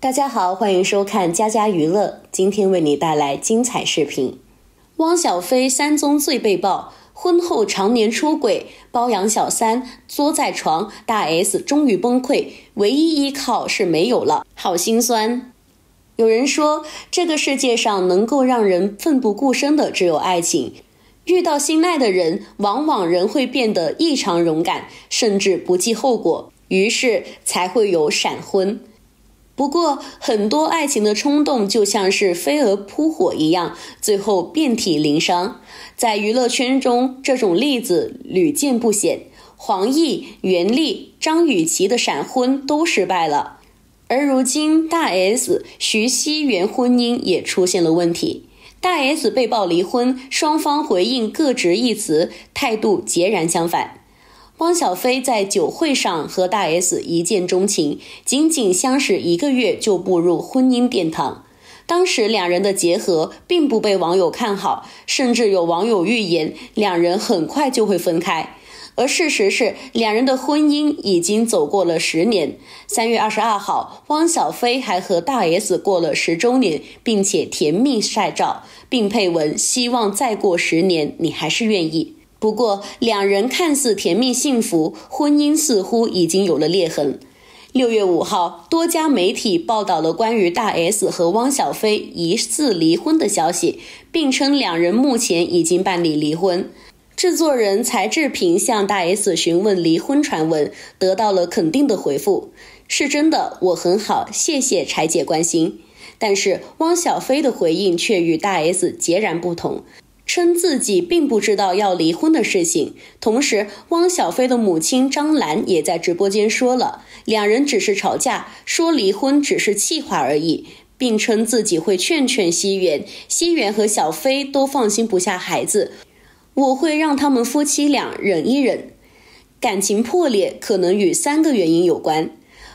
大家好，欢迎收看佳佳娱乐，今天为你带来精彩视频。汪小菲三宗罪被曝：婚后常年出轨、包养小三、作在床，大 S 终于崩溃，唯一依靠是没有了，好心酸。有人说，这个世界上能够让人奋不顾身的，只有爱情。遇到心爱的人，往往人会变得异常勇敢，甚至不计后果，于是才会有闪婚。不过，很多爱情的冲动就像是飞蛾扑火一样，最后遍体鳞伤。在娱乐圈中，这种例子屡见不鲜。黄奕、袁立、张雨绮的闪婚都失败了，而如今大 S、徐熙媛婚姻也出现了问题。大 S 被曝离婚，双方回应各执一词，态度截然相反。汪小菲在酒会上和大 S 一见钟情，仅仅相识一个月就步入婚姻殿堂。当时两人的结合并不被网友看好，甚至有网友预言两人很快就会分开。而事实是，两人的婚姻已经走过了十年。三月二十二号，汪小菲还和大 S 过了十周年，并且甜蜜晒照，并配文：“希望再过十年，你还是愿意。”不过，两人看似甜蜜幸福，婚姻似乎已经有了裂痕。六月五号，多家媒体报道了关于大 S 和汪小菲疑似离婚的消息，并称两人目前已经办理离婚。制作人柴志平向大 S 询问离婚传闻，得到了肯定的回复，是真的。我很好，谢谢柴姐关心。但是汪小菲的回应却与大 S 截然不同，称自己并不知道要离婚的事情。同时，汪小菲的母亲张兰也在直播间说了，两人只是吵架，说离婚只是气话而已，并称自己会劝劝西元，西元和小菲都放心不下孩子。我会让他们夫妻俩忍一忍，感情破裂可能与三个原因有关。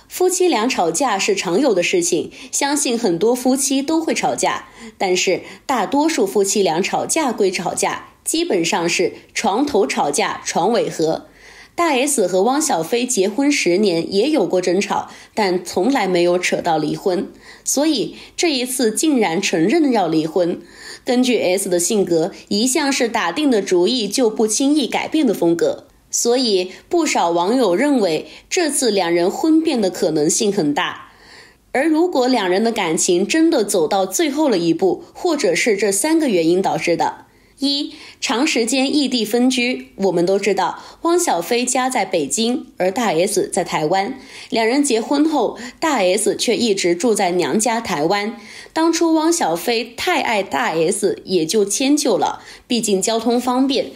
夫妻俩吵架是常有的事情，相信很多夫妻都会吵架，但是大多数夫妻俩吵架归吵架，基本上是床头吵架床尾和。大 S 和汪小菲结婚十年，也有过争吵，但从来没有扯到离婚。所以这一次竟然承认要离婚。根据 S 的性格，一向是打定的主意就不轻易改变的风格，所以不少网友认为这次两人婚变的可能性很大。而如果两人的感情真的走到最后了一步，或者是这三个原因导致的。一长时间异地分居，我们都知道，汪小菲家在北京，而大 S 在台湾。两人结婚后，大 S 却一直住在娘家台湾。当初汪小菲太爱大 S，也就迁就了，毕竟交通方便。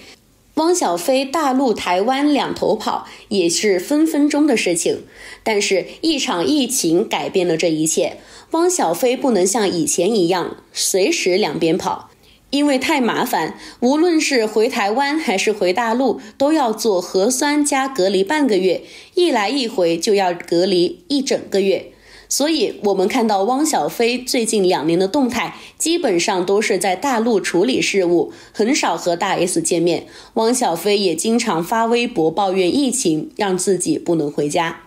汪小菲大陆台湾两头跑也是分分钟的事情。但是，一场疫情改变了这一切，汪小菲不能像以前一样随时两边跑。因为太麻烦，无论是回台湾还是回大陆，都要做核酸加隔离半个月，一来一回就要隔离一整个月。所以，我们看到汪小菲最近两年的动态，基本上都是在大陆处理事务，很少和大 S 见面。汪小菲也经常发微博抱怨疫情，让自己不能回家。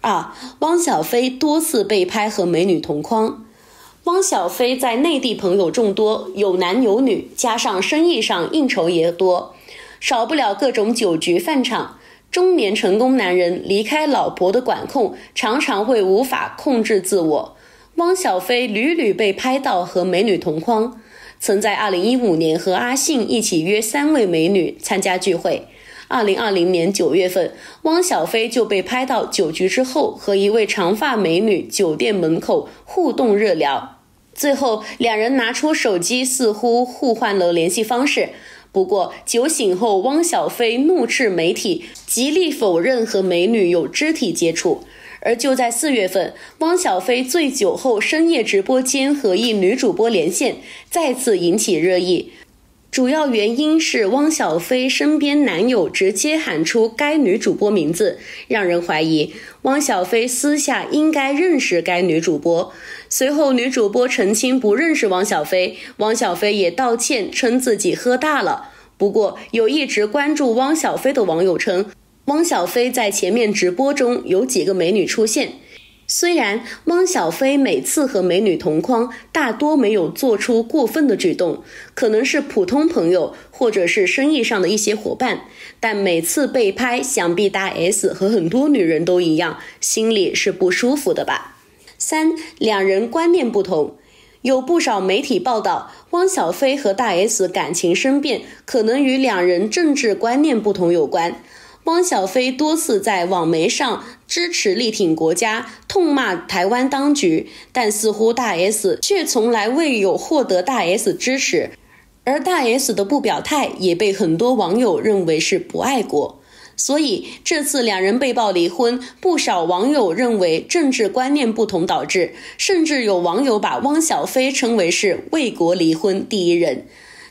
二，汪小菲多次被拍和美女同框。汪小菲在内地朋友众多，有男有女，加上生意上应酬也多，少不了各种酒局饭场。中年成功男人离开老婆的管控，常常会无法控制自我。汪小菲屡屡被拍到和美女同框，曾在2015年和阿信一起约三位美女参加聚会。2020年9月份，汪小菲就被拍到酒局之后和一位长发美女酒店门口互动热聊。最后，两人拿出手机，似乎互换了联系方式。不过，酒醒后，汪小菲怒斥媒体，极力否认和美女有肢体接触。而就在四月份，汪小菲醉酒后深夜直播间和一女主播连线，再次引起热议。主要原因是汪小菲身边男友直接喊出该女主播名字，让人怀疑汪小菲私下应该认识该女主播。随后，女主播澄清不认识汪小菲，汪小菲也道歉，称自己喝大了。不过，有一直关注汪小菲的网友称，汪小菲在前面直播中有几个美女出现。虽然汪小菲每次和美女同框，大多没有做出过分的举动，可能是普通朋友或者是生意上的一些伙伴，但每次被拍，想必大 S 和很多女人都一样，心里是不舒服的吧。三，两人观念不同，有不少媒体报道，汪小菲和大 S 感情生变，可能与两人政治观念不同有关。汪小菲多次在网媒上支持力挺国家，痛骂台湾当局，但似乎大 S 却从来未有获得大 S 支持，而大 S 的不表态也被很多网友认为是不爱国。所以这次两人被曝离婚，不少网友认为政治观念不同导致，甚至有网友把汪小菲称为是为国离婚第一人。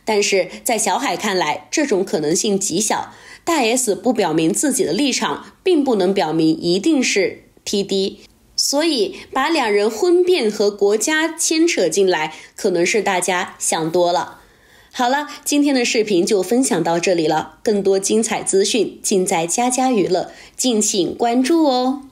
但是在小海看来，这种可能性极小。大 S 不表明自己的立场，并不能表明一定是 TD。所以，把两人婚变和国家牵扯进来，可能是大家想多了。好了，今天的视频就分享到这里了。更多精彩资讯尽在家家娱乐，敬请关注哦。